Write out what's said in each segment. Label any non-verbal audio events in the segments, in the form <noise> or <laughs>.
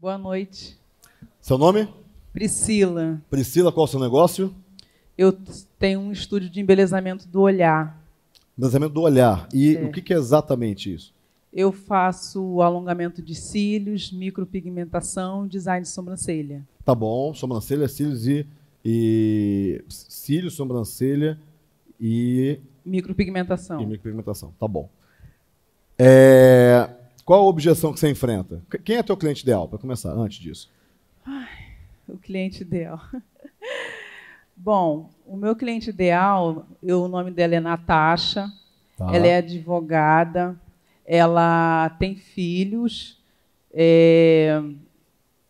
Boa noite. Seu nome? Priscila. Priscila, qual é o seu negócio? Eu tenho um estúdio de embelezamento do olhar. Embelezamento do olhar. E é. o que é exatamente isso? Eu faço alongamento de cílios, micropigmentação, design de sobrancelha. Tá bom, sobrancelha, cílios e, e cílios, sobrancelha e micropigmentação. E micropigmentação, tá bom. É, qual a objeção que você enfrenta? Quem é teu cliente ideal, para começar, antes disso? Ai, o cliente ideal. <laughs> Bom, o meu cliente ideal, eu, o nome dela é Natasha, tá. ela é advogada, ela tem filhos, é,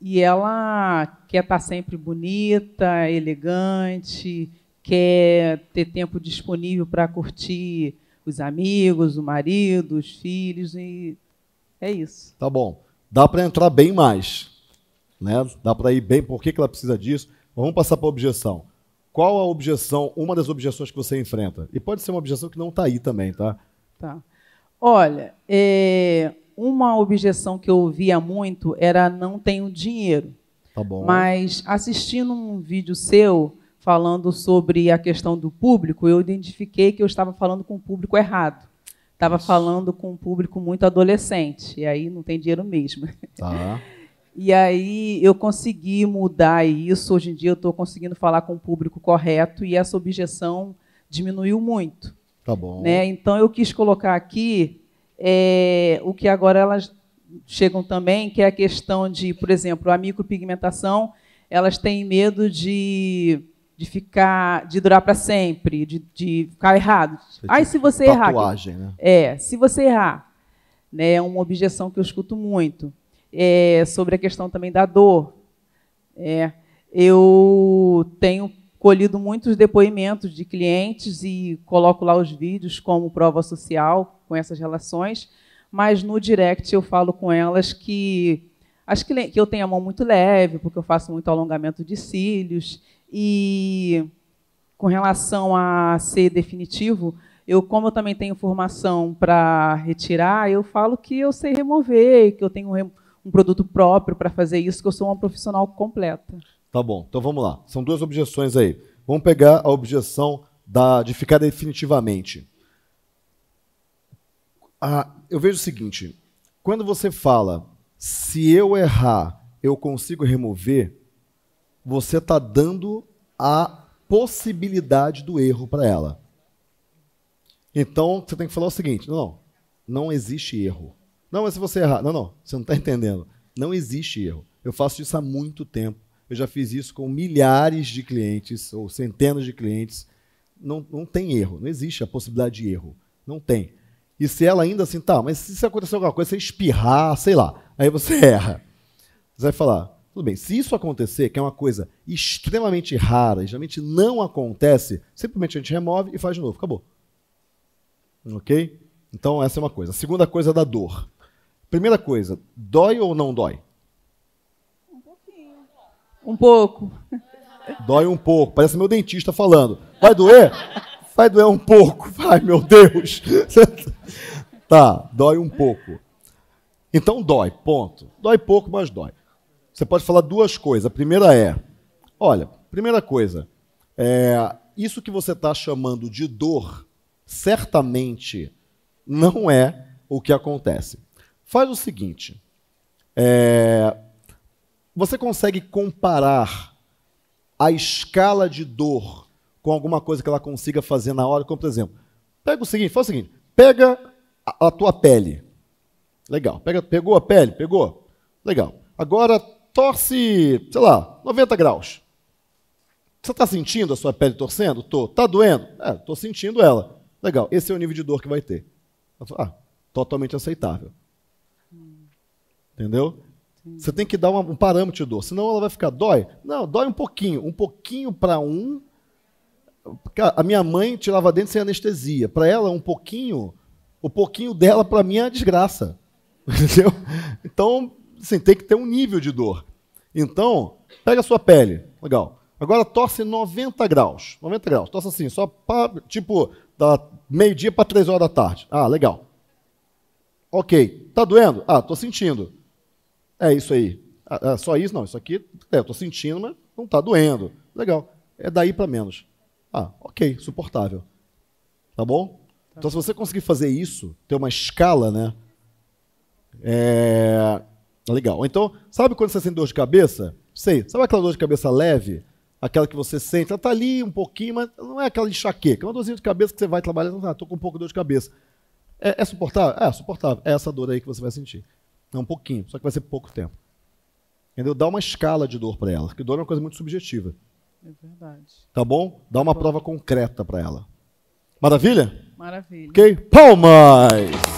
e ela quer estar sempre bonita, elegante, quer ter tempo disponível para curtir os amigos, o marido, os filhos, e é isso. Tá bom. Dá para entrar bem mais. Né? Dá para ir bem. Por que, que ela precisa disso? Vamos passar para a objeção. Qual a objeção, uma das objeções que você enfrenta? E pode ser uma objeção que não está aí também, tá? Tá. Olha, é, uma objeção que eu ouvia muito era não tenho dinheiro. Tá bom. Mas assistindo um vídeo seu falando sobre a questão do público, eu identifiquei que eu estava falando com o público errado estava falando com um público muito adolescente, e aí não tem dinheiro mesmo. Tá. <laughs> E aí eu consegui mudar isso. Hoje em dia eu estou conseguindo falar com o público correto e essa objeção diminuiu muito. Tá bom. Né? Então eu quis colocar aqui é, o que agora elas chegam também, que é a questão de, por exemplo, a micropigmentação, elas têm medo de de ficar, de durar para sempre, de, de, ficar errado. Aí se você tatuagem, né? é, se você errar, né, é uma objeção que eu escuto muito é, sobre a questão também da dor. É, eu tenho colhido muitos depoimentos de clientes e coloco lá os vídeos como prova social com essas relações, mas no direct eu falo com elas que acho que, que eu tenho a mão muito leve, porque eu faço muito alongamento de cílios e com relação a ser definitivo, eu, como eu também tenho formação para retirar, eu falo que eu sei remover, que eu tenho um produto próprio para fazer isso, que eu sou uma profissional completa. Tá bom, então vamos lá. São duas objeções aí. Vamos pegar a objeção da, de ficar definitivamente. Ah, eu vejo o seguinte: quando você fala, se eu errar, eu consigo remover, você está dando a possibilidade do erro para ela. Então você tem que falar o seguinte: não, não existe erro. Não, mas se você errar, não, não, você não está entendendo. Não existe erro. Eu faço isso há muito tempo. Eu já fiz isso com milhares de clientes ou centenas de clientes. Não, não tem erro, não existe a possibilidade de erro. Não tem. E se ela ainda assim, tá, mas se acontecer alguma coisa, você espirrar, sei lá, aí você <laughs> erra. Você vai falar, tudo bem, se isso acontecer, que é uma coisa extremamente rara, geralmente não acontece, simplesmente a gente remove e faz de novo, acabou. Ok? Então, essa é uma coisa. A segunda coisa é da dor. Primeira coisa, dói ou não dói? Um pouquinho. Um pouco. Dói um pouco. Parece meu dentista falando. Vai doer? Vai doer um pouco. Vai, meu Deus. <laughs> tá, dói um pouco. Então dói, ponto. Dói pouco, mas dói você pode falar duas coisas. A primeira é: olha, primeira coisa, é, isso que você está chamando de dor certamente não é o que acontece. Faz o seguinte: é, você consegue comparar a escala de dor com alguma coisa que ela consiga fazer na hora? Como, por exemplo, pega o seguinte: faz o seguinte, pega a, a tua pele. Legal. Pega, pegou a pele? Pegou. Legal. Agora torce, sei lá, 90 graus. Você está sentindo a sua pele torcendo? Tô. Tá doendo? É, tô sentindo ela. Legal. Esse é o nível de dor que vai ter. Ah, totalmente aceitável. Entendeu? Você tem que dar um parâmetro de dor, senão ela vai ficar dói. Não, dói um pouquinho, um pouquinho para um. A minha mãe tirava dente sem anestesia. Para ela um pouquinho, o pouquinho dela para mim é desgraça. <laughs> Entendeu? Então, assim, tem que ter um nível de dor. Então, pega a sua pele. Legal. Agora torce 90 graus. 90 graus. Torce assim, só pra, tipo, da meio-dia para 3 horas da tarde. Ah, legal. Ok. Tá doendo? Ah, tô sentindo. É isso aí. Ah, é só isso? Não, isso aqui, é, eu tô sentindo, mas não tá doendo. Legal. É daí para menos. Ah, ok, suportável. Tá bom? Então, se você conseguir fazer isso, ter uma escala, né? É, Legal. Então, sabe quando você sente dor de cabeça? Sei. Sabe aquela dor de cabeça leve? Aquela que você sente, ela está ali um pouquinho, mas não é aquela enxaqueca. É uma dorzinha de cabeça que você vai trabalhar, ah, estou com um pouco de dor de cabeça. É, é suportável? É, é suportável. É essa dor aí que você vai sentir. É um pouquinho, só que vai ser pouco tempo. Entendeu? Dá uma escala de dor para ela, porque dor é uma coisa muito subjetiva. É verdade. Tá bom? Dá uma tá prova concreta para ela. Maravilha? Maravilha. Ok? Palmas!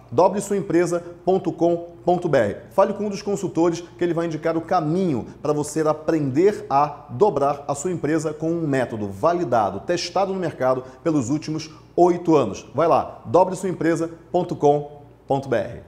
dobresuaempresa.com.br. Fale com um dos consultores que ele vai indicar o caminho para você aprender a dobrar a sua empresa com um método validado, testado no mercado pelos últimos oito anos. Vai lá, dobresuaempresa.com.br.